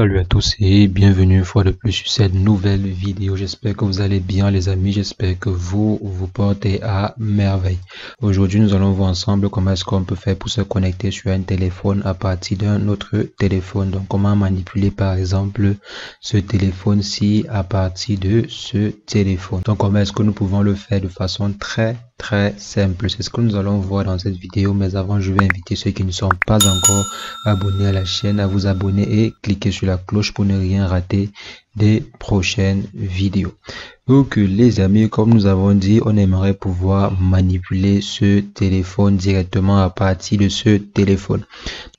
Salut à tous et bienvenue une fois de plus sur cette nouvelle vidéo. J'espère que vous allez bien les amis, j'espère que vous vous portez à merveille. Aujourd'hui nous allons voir ensemble comment est-ce qu'on peut faire pour se connecter sur un téléphone à partir d'un autre téléphone. Donc comment manipuler par exemple ce téléphone-ci à partir de ce téléphone. Donc comment est-ce que nous pouvons le faire de façon très très simple. C'est ce que nous allons voir dans cette vidéo. Mais avant je vais inviter ceux qui ne sont pas encore abonnés à la chaîne à vous abonner et cliquer sur la cloche pour ne rien rater des prochaines vidéos. Donc les amis, comme nous avons dit, on aimerait pouvoir manipuler ce téléphone directement à partir de ce téléphone.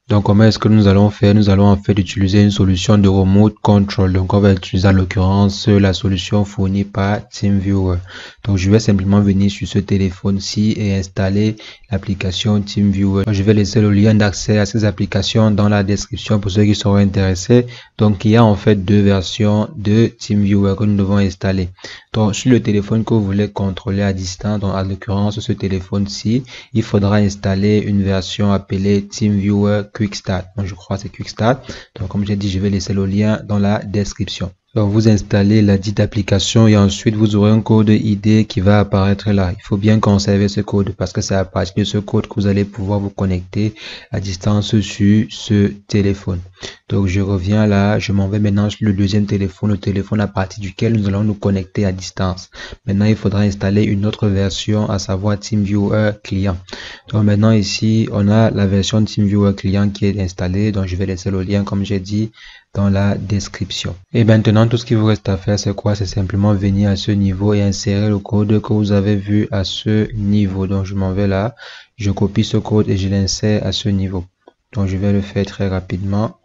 Donc, comment est-ce que nous allons faire Nous allons en fait utiliser une solution de remote control. Donc, on va utiliser en l'occurrence la solution fournie par TeamViewer. Donc, je vais simplement venir sur ce téléphone-ci et installer l'application TeamViewer. je vais laisser le lien d'accès à ces applications dans la description pour ceux qui seront intéressés. Donc, il y a en fait deux versions de TeamViewer que nous devons installer. Donc, sur le téléphone que vous voulez contrôler à distance, donc à l'occurrence ce téléphone-ci, il faudra installer une version appelée TeamViewer QuickStart. Donc, je crois que c'est QuickStart. Donc, comme j'ai dit, je vais laisser le lien dans la description. Donc vous installez la dite application et ensuite vous aurez un code ID qui va apparaître là. Il faut bien conserver ce code parce que c'est à partir de ce code que vous allez pouvoir vous connecter à distance sur ce téléphone. Donc je reviens là, je m'en vais maintenant sur le deuxième téléphone, le téléphone à partir duquel nous allons nous connecter à distance. Maintenant il faudra installer une autre version à savoir TeamViewer client. Donc maintenant ici on a la version TeamViewer client qui est installée. Donc je vais laisser le lien comme j'ai dit dans la description. Et maintenant, tout ce qui vous reste à faire, c'est quoi C'est simplement venir à ce niveau et insérer le code que vous avez vu à ce niveau. Donc, je m'en vais là, je copie ce code et je l'insère à ce niveau. Donc, je vais le faire très rapidement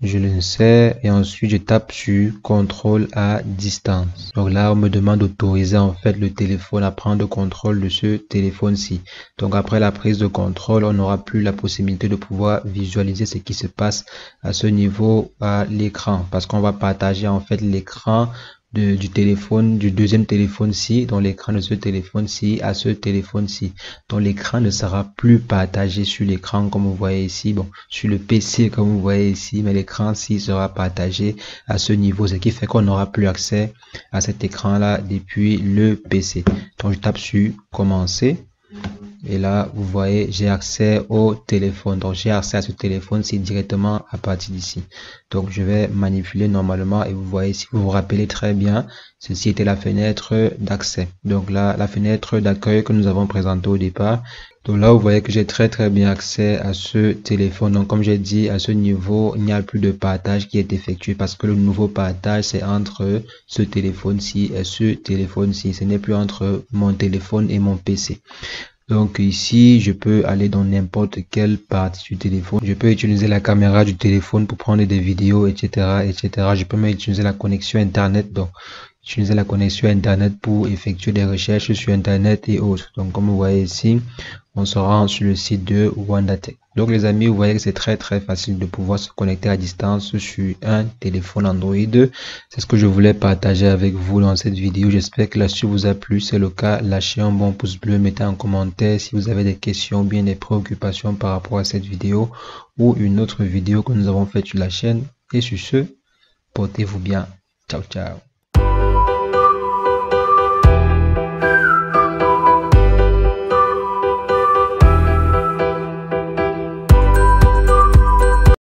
je sais et ensuite je tape sur contrôle à distance donc là on me demande d'autoriser en fait le téléphone à prendre contrôle de ce téléphone ci donc après la prise de contrôle on n'aura plus la possibilité de pouvoir visualiser ce qui se passe à ce niveau à l'écran parce qu'on va partager en fait l'écran du téléphone, du deuxième téléphone-ci, dans l'écran de ce téléphone-ci à ce téléphone-ci. dont l'écran ne sera plus partagé sur l'écran comme vous voyez ici, bon, sur le PC comme vous voyez ici, mais l'écran-ci sera partagé à ce niveau, ce qui fait qu'on n'aura plus accès à cet écran-là depuis le PC. Donc je tape sur commencer et là vous voyez j'ai accès au téléphone donc j'ai accès à ce téléphone c'est directement à partir d'ici donc je vais manipuler normalement et vous voyez si vous vous rappelez très bien ceci était la fenêtre d'accès donc là la fenêtre d'accueil que nous avons présenté au départ donc là vous voyez que j'ai très très bien accès à ce téléphone donc comme j'ai dit à ce niveau il n'y a plus de partage qui est effectué parce que le nouveau partage c'est entre ce téléphone ci et ce téléphone ci ce n'est plus entre mon téléphone et mon pc donc ici, je peux aller dans n'importe quelle partie du téléphone. Je peux utiliser la caméra du téléphone pour prendre des vidéos, etc. etc. Je peux même utiliser la connexion Internet. Donc, utiliser la connexion Internet pour effectuer des recherches sur Internet et autres. Donc, comme vous voyez ici, on se rend sur le site de WandaTech. Donc les amis, vous voyez que c'est très très facile de pouvoir se connecter à distance sur un téléphone Android. C'est ce que je voulais partager avec vous dans cette vidéo. J'espère que la suite vous a plu. c'est le cas, lâchez un bon pouce bleu, mettez un commentaire si vous avez des questions ou bien des préoccupations par rapport à cette vidéo ou une autre vidéo que nous avons faite sur la chaîne. Et sur ce, portez-vous bien. Ciao ciao.